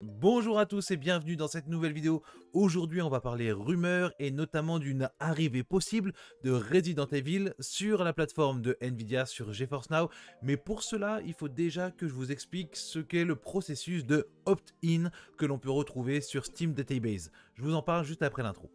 Bonjour à tous et bienvenue dans cette nouvelle vidéo. Aujourd'hui, on va parler rumeurs et notamment d'une arrivée possible de Resident Evil sur la plateforme de Nvidia sur GeForce Now. Mais pour cela, il faut déjà que je vous explique ce qu'est le processus de opt-in que l'on peut retrouver sur Steam Database. Je vous en parle juste après l'intro.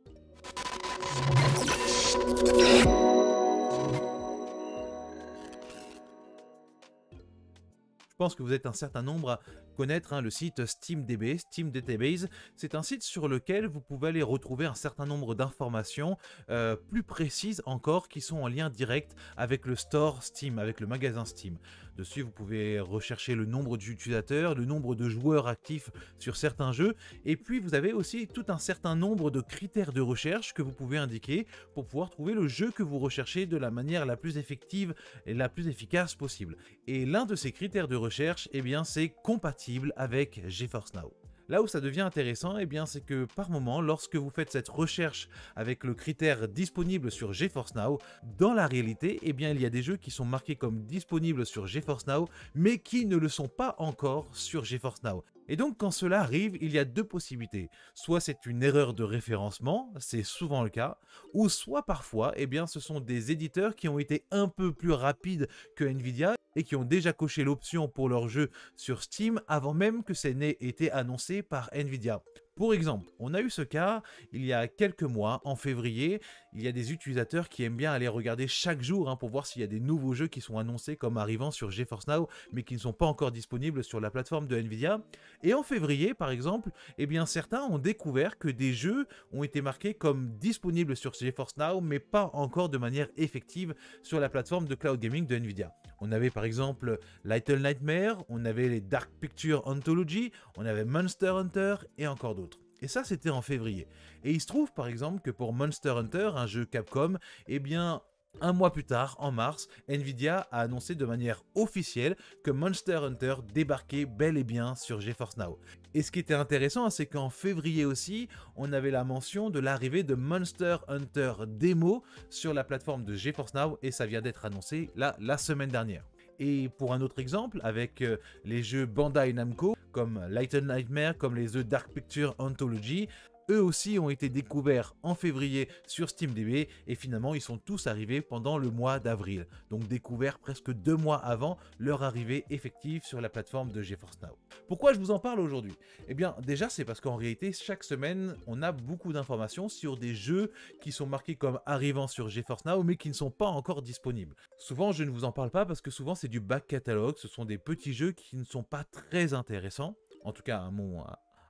Je pense que vous êtes un certain nombre à connaître hein, le site SteamDB, Steam Database. C'est un site sur lequel vous pouvez aller retrouver un certain nombre d'informations euh, plus précises encore qui sont en lien direct avec le store Steam, avec le magasin Steam. Dessus, vous pouvez rechercher le nombre d'utilisateurs, le nombre de joueurs actifs sur certains jeux, et puis vous avez aussi tout un certain nombre de critères de recherche que vous pouvez indiquer pour pouvoir trouver le jeu que vous recherchez de la manière la plus effective et la plus efficace possible. Et l'un de ces critères de recherche, eh bien c'est compatible avec GeForce Now. Là où ça devient intéressant, et eh bien, c'est que par moment, lorsque vous faites cette recherche avec le critère disponible sur GeForce Now, dans la réalité, et eh bien, il y a des jeux qui sont marqués comme disponibles sur GeForce Now, mais qui ne le sont pas encore sur GeForce Now. Et donc quand cela arrive, il y a deux possibilités. Soit c'est une erreur de référencement, c'est souvent le cas, ou soit parfois, eh bien, ce sont des éditeurs qui ont été un peu plus rapides que Nvidia et qui ont déjà coché l'option pour leur jeu sur Steam avant même que ce n'ait été annoncé par Nvidia. Pour exemple, on a eu ce cas il y a quelques mois, en février, il y a des utilisateurs qui aiment bien aller regarder chaque jour hein, pour voir s'il y a des nouveaux jeux qui sont annoncés comme arrivant sur GeForce Now mais qui ne sont pas encore disponibles sur la plateforme de Nvidia. Et en février par exemple, eh bien certains ont découvert que des jeux ont été marqués comme disponibles sur GeForce Now mais pas encore de manière effective sur la plateforme de cloud gaming de Nvidia. On avait par exemple Little Nightmare, on avait les Dark Picture Anthology, on avait Monster Hunter et encore d'autres. Et ça, c'était en février. Et il se trouve, par exemple, que pour Monster Hunter, un jeu Capcom, eh bien, un mois plus tard, en mars, Nvidia a annoncé de manière officielle que Monster Hunter débarquait bel et bien sur GeForce Now. Et ce qui était intéressant, c'est qu'en février aussi, on avait la mention de l'arrivée de Monster Hunter Demo sur la plateforme de GeForce Now et ça vient d'être annoncé là la semaine dernière. Et pour un autre exemple, avec euh, les jeux Bandai Namco, comme Light and Nightmare, comme les The Dark Picture Anthology, eux aussi ont été découverts en février sur SteamDB et finalement ils sont tous arrivés pendant le mois d'avril. Donc découverts presque deux mois avant leur arrivée effective sur la plateforme de GeForce Now. Pourquoi je vous en parle aujourd'hui Eh bien déjà c'est parce qu'en réalité chaque semaine on a beaucoup d'informations sur des jeux qui sont marqués comme arrivant sur GeForce Now mais qui ne sont pas encore disponibles. Souvent je ne vous en parle pas parce que souvent c'est du back catalogue, ce sont des petits jeux qui ne sont pas très intéressants en tout cas à mon,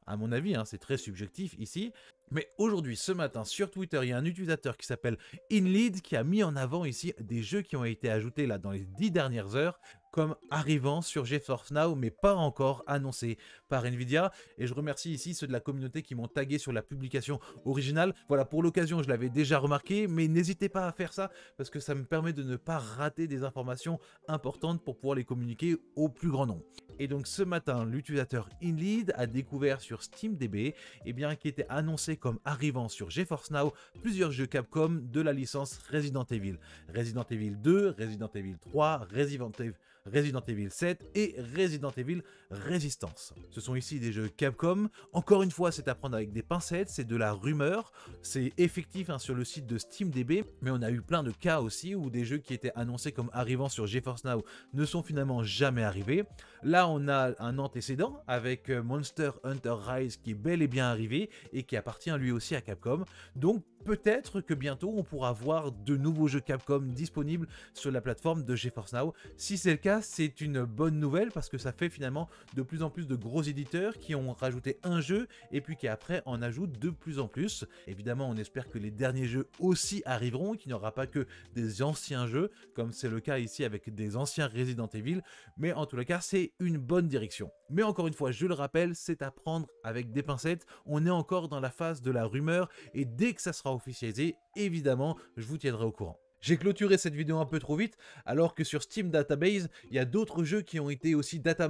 à mon avis, hein, c'est très subjectif ici. Mais aujourd'hui, ce matin, sur Twitter, il y a un utilisateur qui s'appelle InLead qui a mis en avant ici des jeux qui ont été ajoutés là dans les 10 dernières heures comme arrivant sur GeForce Now, mais pas encore annoncé par Nvidia. Et je remercie ici ceux de la communauté qui m'ont tagué sur la publication originale. Voilà, pour l'occasion, je l'avais déjà remarqué, mais n'hésitez pas à faire ça, parce que ça me permet de ne pas rater des informations importantes pour pouvoir les communiquer au plus grand nombre. Et donc ce matin, l'utilisateur InLead a découvert sur SteamDB et eh bien, qui était annoncé comme arrivant sur GeForce Now plusieurs jeux Capcom de la licence Resident Evil. Resident Evil 2, Resident Evil 3, Resident Evil... Resident Evil 7 et Resident Evil Resistance. Ce sont ici des jeux Capcom. Encore une fois, c'est à prendre avec des pincettes, c'est de la rumeur, c'est effectif hein, sur le site de SteamDB, mais on a eu plein de cas aussi où des jeux qui étaient annoncés comme arrivant sur GeForce Now ne sont finalement jamais arrivés. Là, on a un antécédent avec euh, Monster Hunter Rise qui est bel et bien arrivé et qui appartient lui aussi à Capcom. Donc peut-être que bientôt on pourra voir de nouveaux jeux Capcom disponibles sur la plateforme de GeForce Now. Si c'est le cas, c'est une bonne nouvelle parce que ça fait finalement de plus en plus de gros éditeurs qui ont rajouté un jeu et puis qui après en ajoutent de plus en plus. Évidemment, on espère que les derniers jeux aussi arriveront, qu'il n'y aura pas que des anciens jeux, comme c'est le cas ici avec des anciens Resident Evil, mais en tout cas, c'est une bonne direction. Mais encore une fois, je le rappelle, c'est à prendre avec des pincettes. On est encore dans la phase de la rumeur et dès que ça sera officialisé, évidemment, je vous tiendrai au courant. J'ai clôturé cette vidéo un peu trop vite, alors que sur Steam Database, il y a d'autres jeux qui ont été aussi data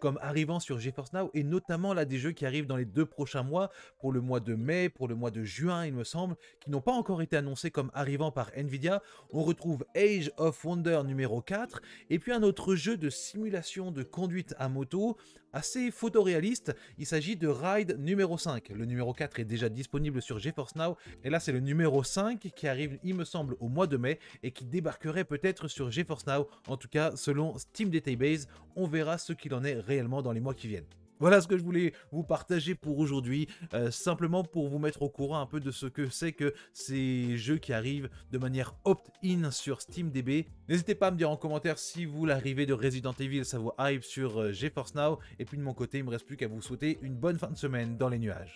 comme arrivant sur GeForce Now, et notamment là des jeux qui arrivent dans les deux prochains mois, pour le mois de mai, pour le mois de juin il me semble, qui n'ont pas encore été annoncés comme arrivant par Nvidia. On retrouve Age of Wonder numéro 4, et puis un autre jeu de simulation de conduite à moto, assez photoréaliste. Il s'agit de Ride numéro 5. Le numéro 4 est déjà disponible sur GeForce Now, et là c'est le numéro 5 qui arrive, il me semble, au mois de mai, et qui débarquerait peut-être sur GeForce Now, en tout cas selon Steam Database, on verra ce qu'il en est réellement dans les mois qui viennent. Voilà ce que je voulais vous partager pour aujourd'hui, euh, simplement pour vous mettre au courant un peu de ce que c'est que ces jeux qui arrivent de manière opt-in sur SteamDB. N'hésitez pas à me dire en commentaire si vous l'arrivez de Resident Evil, ça vous arrive sur euh, GeForce Now. Et puis de mon côté, il me reste plus qu'à vous souhaiter une bonne fin de semaine dans les nuages.